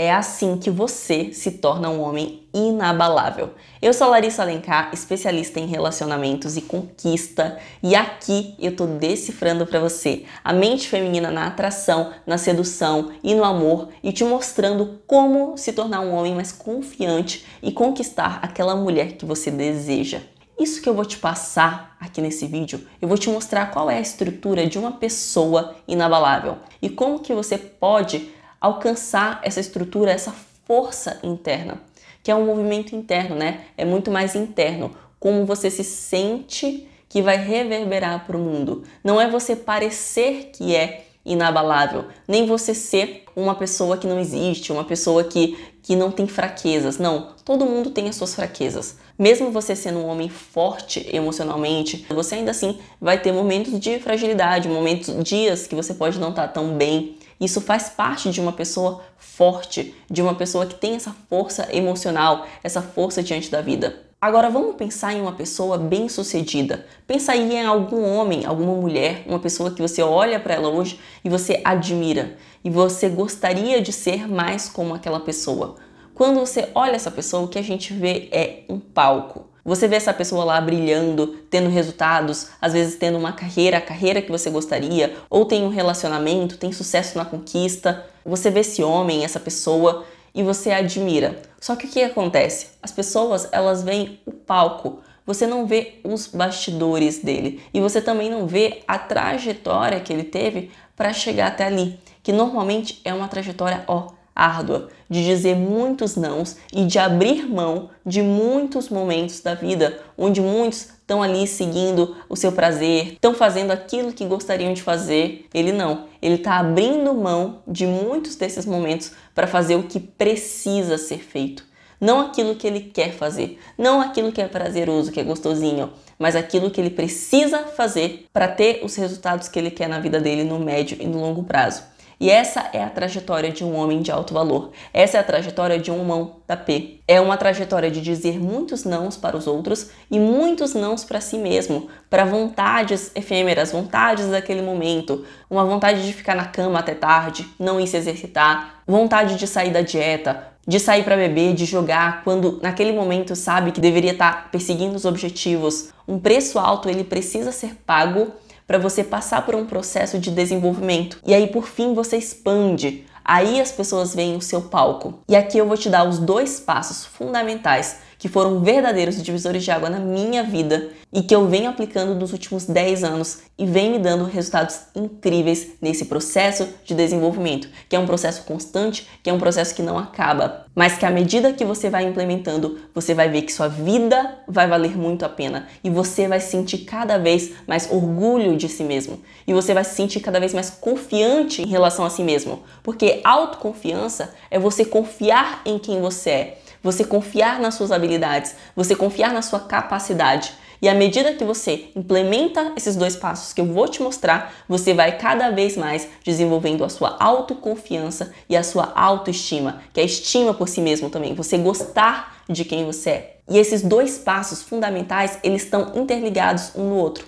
É assim que você se torna um homem inabalável. Eu sou Larissa Alencar, especialista em relacionamentos e conquista, e aqui eu tô decifrando para você a mente feminina na atração, na sedução e no amor e te mostrando como se tornar um homem mais confiante e conquistar aquela mulher que você deseja. Isso que eu vou te passar aqui nesse vídeo, eu vou te mostrar qual é a estrutura de uma pessoa inabalável e como que você pode alcançar essa estrutura, essa força interna, que é um movimento interno, né? É muito mais interno. Como você se sente que vai reverberar para o mundo. Não é você parecer que é inabalável, nem você ser uma pessoa que não existe, uma pessoa que, que não tem fraquezas. Não, todo mundo tem as suas fraquezas. Mesmo você sendo um homem forte emocionalmente, você ainda assim vai ter momentos de fragilidade, momentos, dias que você pode não estar tá tão bem, isso faz parte de uma pessoa forte, de uma pessoa que tem essa força emocional, essa força diante da vida. Agora vamos pensar em uma pessoa bem-sucedida. Pensa aí em algum homem, alguma mulher, uma pessoa que você olha para ela hoje e você admira e você gostaria de ser mais como aquela pessoa. Quando você olha essa pessoa, o que a gente vê é um palco. Você vê essa pessoa lá brilhando, tendo resultados, às vezes tendo uma carreira, a carreira que você gostaria, ou tem um relacionamento, tem sucesso na conquista. Você vê esse homem, essa pessoa e você admira. Só que o que acontece? As pessoas, elas veem o palco, você não vê os bastidores dele e você também não vê a trajetória que ele teve para chegar até ali, que normalmente é uma trajetória ó árdua de dizer muitos nãos e de abrir mão de muitos momentos da vida onde muitos estão ali seguindo o seu prazer, estão fazendo aquilo que gostariam de fazer. Ele não. Ele está abrindo mão de muitos desses momentos para fazer o que precisa ser feito. Não aquilo que ele quer fazer, não aquilo que é prazeroso, que é gostosinho, mas aquilo que ele precisa fazer para ter os resultados que ele quer na vida dele no médio e no longo prazo. E essa é a trajetória de um homem de alto valor. Essa é a trajetória de um mão da P. É uma trajetória de dizer muitos nãos para os outros e muitos nãos para si mesmo, para vontades efêmeras, vontades daquele momento, uma vontade de ficar na cama até tarde, não ir se exercitar, vontade de sair da dieta, de sair para beber, de jogar, quando naquele momento sabe que deveria estar tá perseguindo os objetivos. Um preço alto ele precisa ser pago para você passar por um processo de desenvolvimento. E aí, por fim, você expande. Aí as pessoas veem o seu palco. E aqui eu vou te dar os dois passos fundamentais que foram verdadeiros divisores de água na minha vida e que eu venho aplicando nos últimos 10 anos e vem me dando resultados incríveis nesse processo de desenvolvimento, que é um processo constante, que é um processo que não acaba, mas que à medida que você vai implementando, você vai ver que sua vida vai valer muito a pena e você vai sentir cada vez mais orgulho de si mesmo e você vai se sentir cada vez mais confiante em relação a si mesmo, porque autoconfiança é você confiar em quem você é você confiar nas suas habilidades, você confiar na sua capacidade. E à medida que você implementa esses dois passos que eu vou te mostrar, você vai cada vez mais desenvolvendo a sua autoconfiança e a sua autoestima, que é a estima por si mesmo também, você gostar de quem você é. E esses dois passos fundamentais, eles estão interligados um no outro.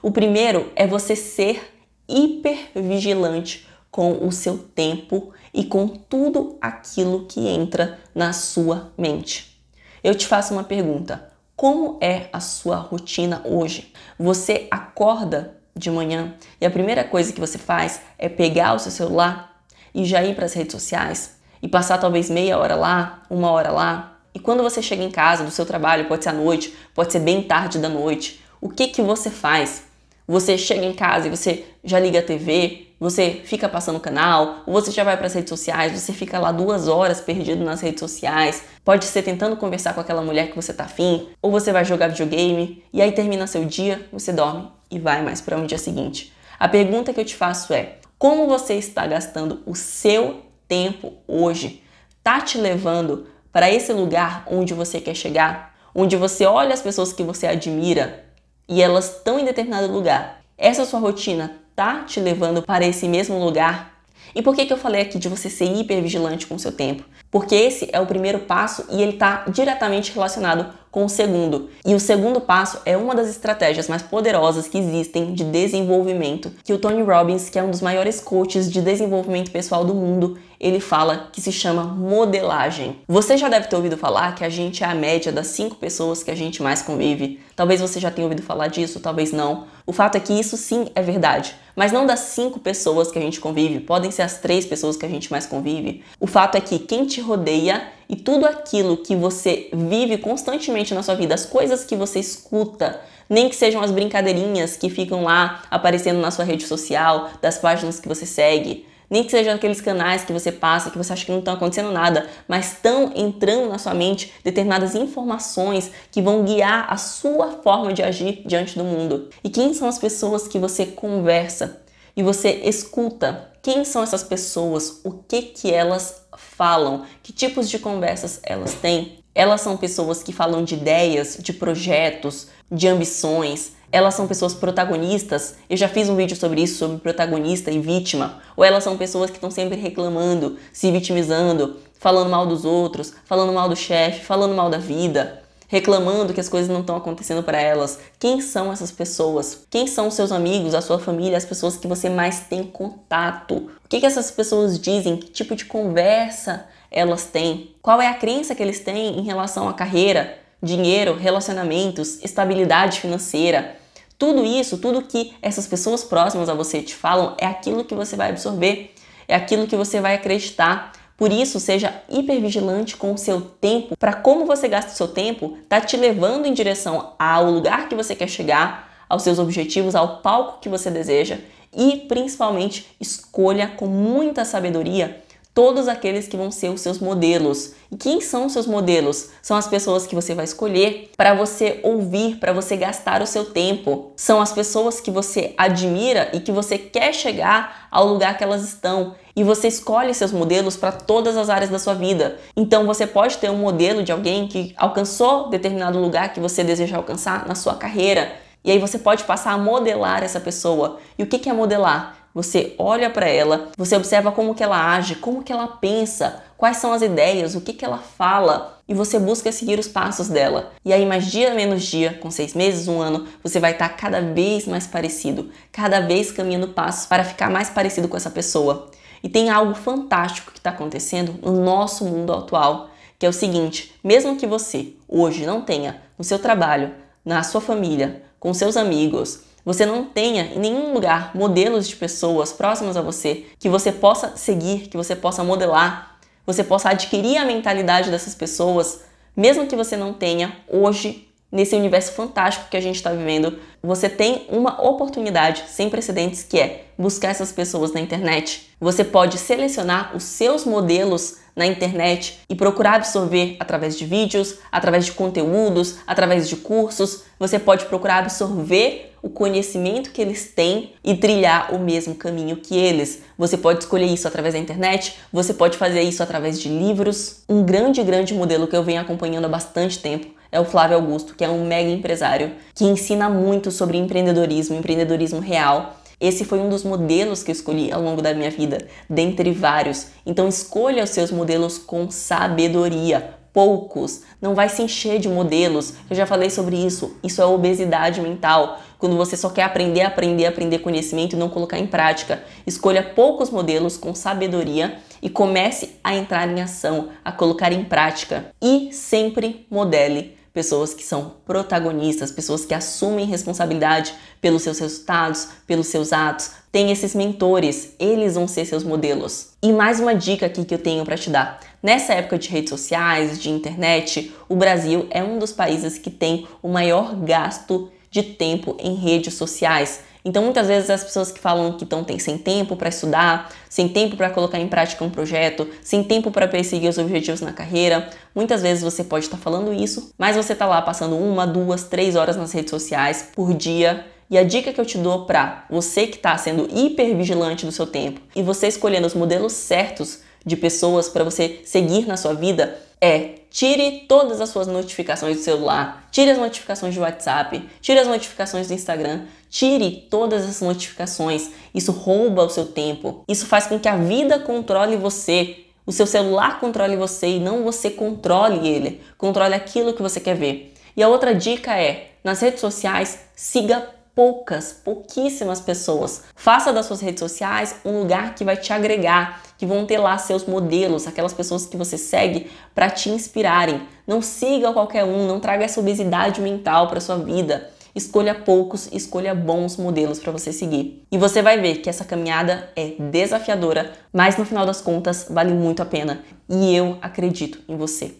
O primeiro é você ser hipervigilante com o seu tempo e com tudo aquilo que entra na sua mente. Eu te faço uma pergunta: como é a sua rotina hoje? Você acorda de manhã e a primeira coisa que você faz é pegar o seu celular e já ir para as redes sociais e passar talvez meia hora lá, uma hora lá. E quando você chega em casa do seu trabalho, pode ser à noite, pode ser bem tarde da noite, o que que você faz? Você chega em casa e você já liga a TV, você fica passando o canal, ou você já vai para as redes sociais, você fica lá duas horas perdido nas redes sociais, pode ser tentando conversar com aquela mulher que você tá afim, ou você vai jogar videogame, e aí termina seu dia, você dorme e vai mais para um dia seguinte. A pergunta que eu te faço é: como você está gastando o seu tempo hoje? Tá te levando para esse lugar onde você quer chegar? Onde você olha as pessoas que você admira e elas estão em determinado lugar? Essa sua rotina tá te levando para esse mesmo lugar? E por que, que eu falei aqui de você ser hipervigilante com o seu tempo? porque esse é o primeiro passo e ele está diretamente relacionado com o segundo. E o segundo passo é uma das estratégias mais poderosas que existem de desenvolvimento, que o Tony Robbins, que é um dos maiores coaches de desenvolvimento pessoal do mundo, ele fala que se chama modelagem. Você já deve ter ouvido falar que a gente é a média das cinco pessoas que a gente mais convive. Talvez você já tenha ouvido falar disso, talvez não. O fato é que isso sim é verdade, mas não das cinco pessoas que a gente convive, podem ser as três pessoas que a gente mais convive. O fato é que quem te rodeia e tudo aquilo que você vive constantemente na sua vida, as coisas que você escuta, nem que sejam as brincadeirinhas que ficam lá aparecendo na sua rede social, das páginas que você segue, nem que sejam aqueles canais que você passa, que você acha que não estão tá acontecendo nada, mas estão entrando na sua mente determinadas informações que vão guiar a sua forma de agir diante do mundo. E quem são as pessoas que você conversa? e você escuta quem são essas pessoas, o que que elas falam, que tipos de conversas elas têm. Elas são pessoas que falam de ideias, de projetos, de ambições. Elas são pessoas protagonistas. Eu já fiz um vídeo sobre isso, sobre protagonista e vítima. Ou elas são pessoas que estão sempre reclamando, se vitimizando, falando mal dos outros, falando mal do chefe, falando mal da vida reclamando que as coisas não estão acontecendo para elas. Quem são essas pessoas? Quem são os seus amigos, a sua família, as pessoas que você mais tem contato? O que, que essas pessoas dizem? Que tipo de conversa elas têm? Qual é a crença que eles têm em relação à carreira, dinheiro, relacionamentos, estabilidade financeira? Tudo isso, tudo que essas pessoas próximas a você te falam é aquilo que você vai absorver, é aquilo que você vai acreditar, por isso, seja hipervigilante com o seu tempo, para como você gasta o seu tempo, tá te levando em direção ao lugar que você quer chegar, aos seus objetivos, ao palco que você deseja e principalmente escolha com muita sabedoria todos aqueles que vão ser os seus modelos. E quem são os seus modelos? São as pessoas que você vai escolher para você ouvir, para você gastar o seu tempo. São as pessoas que você admira e que você quer chegar ao lugar que elas estão. E você escolhe seus modelos para todas as áreas da sua vida. Então você pode ter um modelo de alguém que alcançou determinado lugar que você deseja alcançar na sua carreira. E aí você pode passar a modelar essa pessoa. E o que é modelar? Você olha para ela, você observa como que ela age, como que ela pensa, quais são as ideias, o que que ela fala e você busca seguir os passos dela. E aí, mais dia menos dia, com seis meses, um ano, você vai estar tá cada vez mais parecido, cada vez caminhando passos para ficar mais parecido com essa pessoa. E tem algo fantástico que está acontecendo no nosso mundo atual, que é o seguinte: mesmo que você hoje não tenha no seu trabalho, na sua família, com seus amigos, você não tenha em nenhum lugar modelos de pessoas próximas a você que você possa seguir, que você possa modelar, você possa adquirir a mentalidade dessas pessoas, mesmo que você não tenha hoje nesse universo fantástico que a gente está vivendo, você tem uma oportunidade sem precedentes que é buscar essas pessoas na internet. Você pode selecionar os seus modelos na internet e procurar absorver através de vídeos, através de conteúdos, através de cursos. Você pode procurar absorver o conhecimento que eles têm e trilhar o mesmo caminho que eles. Você pode escolher isso através da internet, você pode fazer isso através de livros. Um grande, grande modelo que eu venho acompanhando há bastante tempo é o Flávio Augusto, que é um mega empresário que ensina muito sobre empreendedorismo, empreendedorismo real. Esse foi um dos modelos que eu escolhi ao longo da minha vida, dentre vários. Então escolha os seus modelos com sabedoria, poucos. Não vai se encher de modelos. Eu já falei sobre isso. Isso é obesidade mental quando você só quer aprender, aprender, aprender conhecimento e não colocar em prática. Escolha poucos modelos com sabedoria e comece a entrar em ação, a colocar em prática. E sempre modele pessoas que são protagonistas, pessoas que assumem responsabilidade pelos seus resultados, pelos seus atos. Tem esses mentores, eles vão ser seus modelos. E mais uma dica aqui que eu tenho para te dar. Nessa época de redes sociais, de internet, o Brasil é um dos países que tem o maior gasto de tempo em redes sociais. Então, muitas vezes as pessoas que falam que estão sem tempo para estudar, sem tempo para colocar em prática um projeto, sem tempo para perseguir os objetivos na carreira, muitas vezes você pode estar tá falando isso, mas você está lá passando uma, duas, três horas nas redes sociais por dia. E a dica que eu te dou para você que está sendo hipervigilante do seu tempo e você escolhendo os modelos certos de pessoas para você seguir na sua vida é tire todas as suas notificações do celular, tire as notificações de WhatsApp, tire as notificações do Instagram, tire todas as notificações. Isso rouba o seu tempo. Isso faz com que a vida controle você. O seu celular controle você e não você controle ele. Controle aquilo que você quer ver. E a outra dica é: nas redes sociais, siga poucas, pouquíssimas pessoas. Faça das suas redes sociais um lugar que vai te agregar, que vão ter lá seus modelos, aquelas pessoas que você segue para te inspirarem. Não siga qualquer um, não traga essa obesidade mental para sua vida. Escolha poucos, escolha bons modelos para você seguir. E você vai ver que essa caminhada é desafiadora, mas no final das contas vale muito a pena. E eu acredito em você.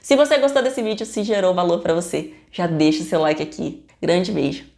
Se você gostou desse vídeo, se gerou valor para você, já deixa seu like aqui. Grande beijo.